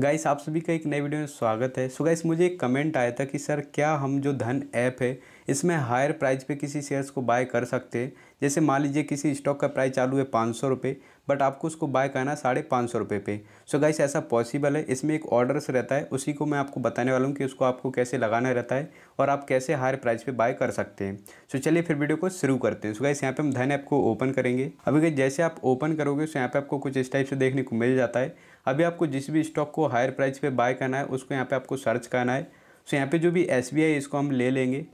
guys आप सभी का एक नए वीडियो में स्वागत है सो so गाइस मुझे एक कमेंट आया था कि सर क्या हम जो धन ऐप है इसमें हायर प्राइस पे किसी शेयर्स को बाय कर सकते हैं जैसे मान लीजिए किसी स्टॉक का प्राइस चालू है पाँच सौ रुपये बट आपको उसको बाय करना साढ़े पाँच सौ रुपये पे सो so गाइस ऐसा पॉसिबल है इसमें एक ऑर्डर्स रहता है उसी को मैं आपको बताने वाला हूँ कि उसको आपको कैसे लगाना रहता है और आप कैसे हायर प्राइस पे बाय कर सकते हैं सो so चलिए फिर वीडियो को शुरू करते हैं सो गाइस यहाँ पे हम धन ऐप को ओपन करेंगे अभी जैसे आप ओपन करोगे सो यहाँ पर आपको कुछ इस टाइप से देखने को मिल जाता है अभी आपको जिस भी स्टॉक को हायर प्राइस पे बाय करना है उसको यहाँ पे आपको सर्च करना है सो यहाँ पे जो भी एस बी आई इसको हम ले लेंगे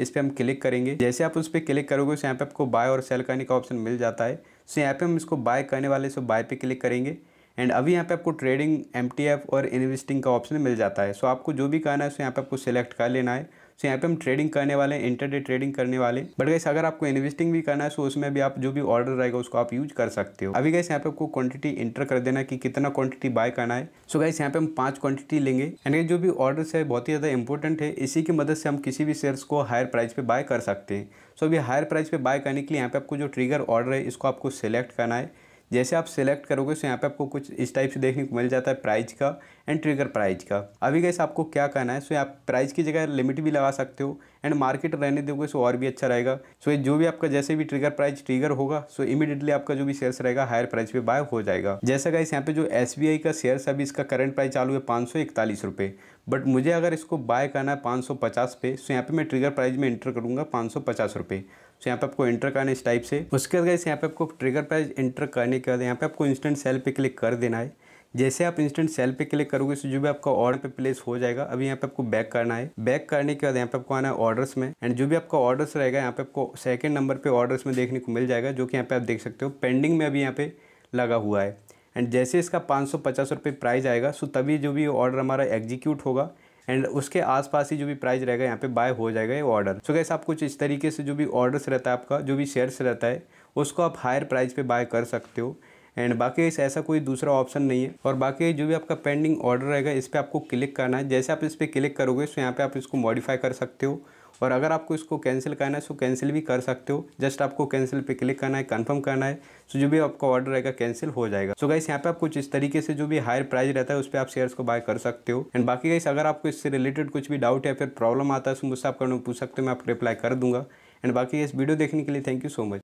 इस पर हम क्लिक करेंगे जैसे आप उस पर क्लिक करोगे उस यहाँ पे आपको बाय और सेल करने का ऑप्शन मिल जाता है सो यहाँ पे हम इसको बाय करने वाले सो बाय पे क्लिक करेंगे एंड अभी यहाँ पे आपको ट्रेडिंग एम और इन्वेस्टिंग का ऑप्शन मिल जाता है सो आपको जो भी करना है सो यहाँ पर आपको सिलेक्ट कर लेना है सो यहाँ पे हम ट्रेडिंग करने वाले हैं इंटरडे ट्रेडिंग करने वाले बट गैस अगर आपको इन्वेस्टिंग भी करना है सो उसमें भी आप जो भी ऑर्डर रहेगा उसको आप यूज कर सकते हो अभी गैस यहाँ पे आपको क्वांटिटी इंटर कर देना कि कितना क्वांटिटी बाय करना है सो गैस यहाँ पे हम पांच क्वांटिटी लेंगे एंड जो भी ऑर्डर्स है बहुत ही ज़्यादा इंपॉर्टेंट है इसी की मदद से हम किसी भी शेयर को हायर प्राइस पे बाय कर सकते हैं सो अभी हायर प्राइस पे बाय करने के लिए यहाँ पे आपको जो ट्रिगर ऑर्डर है इसको आपको सेलेक्ट करना है जैसे आप सेलेक्ट करोगे तो यहाँ पे आपको कुछ इस टाइप से देखने को मिल जाता है प्राइज का एंड ट्रिगर प्राइज का अभी कैसे आपको क्या करना है सो आप प्राइज की जगह लिमिट भी लगा सकते हो एंड मार्केट रहने दोगे सो और भी अच्छा रहेगा सो जो भी आपका जैसे भी ट्रिगर प्राइज ट्रिगर होगा सो इमीडिएटली आपका जो भी शेयर्स रहेगा हायर प्राइस पे बाय हो जाएगा जैसा गाइस यहाँ पे जो एस का शेयर अभी इसका करंट प्राइस चालू है पाँच सौ इकतालीस रुपये बट मुझे अगर इसको बाय करना है पाँच सौ पचास पे सो यहाँ पे मैं ट्रिगर प्राइस में एंटर करूँगा पाँच सौ पचास रुपये सो यहाँ पे आपको एंटर करना है इस टाइप से उसके बाद यहाँ पे आपको ट्रिगर प्राइस एंटर करने के बाद यहाँ पे आपको इंस्टेंट सेल पे क्लिक कर देना है जैसे आप इंस्टेंट सेल पे क्लिक करोगे तो जो भी आपका ऑर्डर पे प्लेस हो जाएगा अभी यहाँ पे आपको बैक करना है बैक करने के बाद यहाँ पे आपको आना है ऑर्डर्स में एंड जो भी आपका ऑर्डर्स रहेगा यहाँ पे आपको सेकंड नंबर पे ऑर्डर्स में देखने को मिल जाएगा जो कि यहाँ पे आप देख सकते हो पेंडिंग में अभी यहाँ पे लगा हुआ है एंड जैसे इसका पाँच सौ पचास रुपये प्राइज़ आएगा सो तभी जो भी ऑर्डर हमारा एग्जीक्यूट होगा एंड उसके आसपास ही जो भी प्राइस रहेगा यहाँ पे बाय हो जाएगा ये ऑर्डर सो गैस आप कुछ इस तरीके से जो भी ऑर्डर्स रहता है आपका जो भी शेयर्स रहता है उसको आप हायर प्राइस पे बाय कर सकते हो एंड बाकी इस ऐसा कोई दूसरा ऑप्शन नहीं है और बाकी जो भी आपका पेंडिंग ऑर्डर रहेगा इस पर आपको क्लिक करना है जैसे आप इस पर क्लिक करोगे सो यहाँ पर आप इसको मॉडिफाई कर सकते हो और अगर आपको इसको कैंसिल करना है तो कैंसिल भी कर सकते हो जस्ट आपको कैंसिल पे क्लिक करना है कंफर्म करना है सो तो जो भी आपका ऑर्डर रहेगा कैंसिल हो जाएगा सो गाइस यहाँ पे आप कुछ इस तरीके से जो भी हायर प्राइस रहता है उस पर आप शेयर्स को बाय कर सकते हो एंड बाकी गाइस अगर आपको इससे रिलेटेड कुछ भी डाउट या फिर प्रॉब्लम आता है तो मुझसे आप पूछ सकते हो मैं आपको रिप्लाई कर दूंगा एंड बाकी इस वीडियो देखने के लिए थैंक यू सो मच